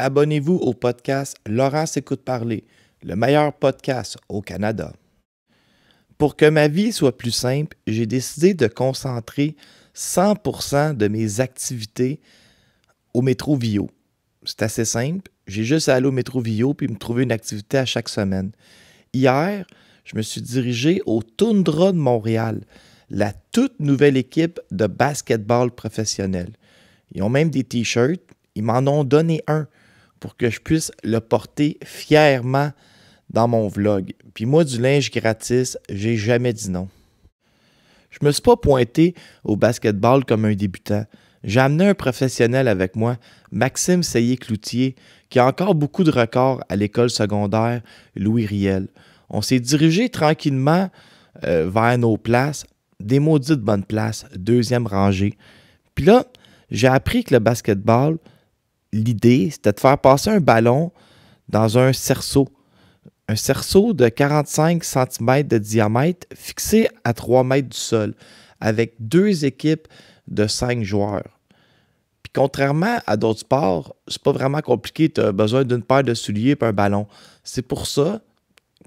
abonnez-vous au podcast Laurence écoute parler, le meilleur podcast au Canada. Pour que ma vie soit plus simple, j'ai décidé de concentrer 100% de mes activités au métro Vio. C'est assez simple. J'ai juste à aller au métro Vio puis me trouver une activité à chaque semaine. Hier, je me suis dirigé au Tundra de Montréal, la toute nouvelle équipe de basketball professionnel. Ils ont même des t-shirts. Ils m'en ont donné un pour que je puisse le porter fièrement dans mon vlog. Puis moi, du linge gratis, j'ai jamais dit non. Je me suis pas pointé au basketball comme un débutant. J'ai amené un professionnel avec moi, Maxime Seyé-Cloutier, qui a encore beaucoup de records à l'école secondaire Louis Riel. On s'est dirigé tranquillement euh, vers nos places, des maudites bonnes places, deuxième rangée. Puis là, j'ai appris que le basketball, l'idée, c'était de faire passer un ballon dans un cerceau. Un cerceau de 45 cm de diamètre fixé à 3 mètres du sol, avec deux équipes de 5 joueurs. Puis contrairement à d'autres sports, c'est pas vraiment compliqué, tu as besoin d'une paire de souliers et un ballon. C'est pour ça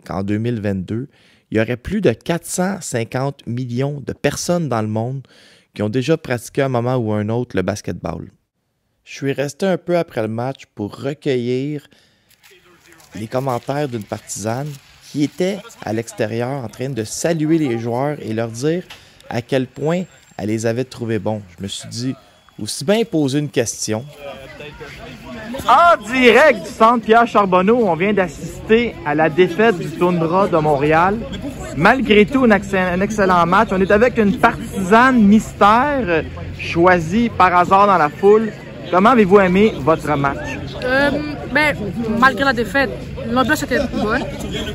qu'en 2022, il y aurait plus de 450 millions de personnes dans le monde qui ont déjà pratiqué un moment ou un autre le basketball je suis resté un peu après le match pour recueillir les commentaires d'une partisane qui était à l'extérieur en train de saluer les joueurs et leur dire à quel point elle les avait trouvés bons. Je me suis dit, aussi bien poser une question. En direct du centre Pierre Charbonneau, on vient d'assister à la défaite du Tundra de Montréal. Malgré tout, un, excellent match. On est avec une partisane mystère choisie par hasard dans la foule Comment avez-vous aimé votre match? Euh, ben, malgré la défaite, l'ambiance était bonne.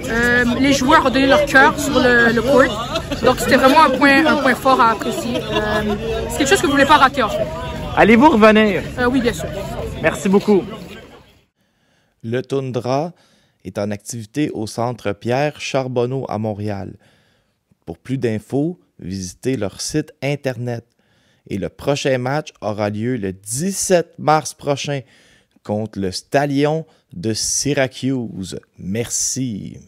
Euh, les joueurs ont donné leur cœur sur le, court. Donc c'était vraiment un point, un point fort à apprécier. Euh, c'est quelque chose que vous ne voulez pas rater en fait. Allez-vous revenir? oui, bien sûr. Merci beaucoup. Le Tundra est en activité au centre Pierre Charbonneau à Montréal. Pour plus d'infos, visitez leur site internet et le prochain match aura lieu le 17 mars prochain contre le Stallion de Syracuse. Merci.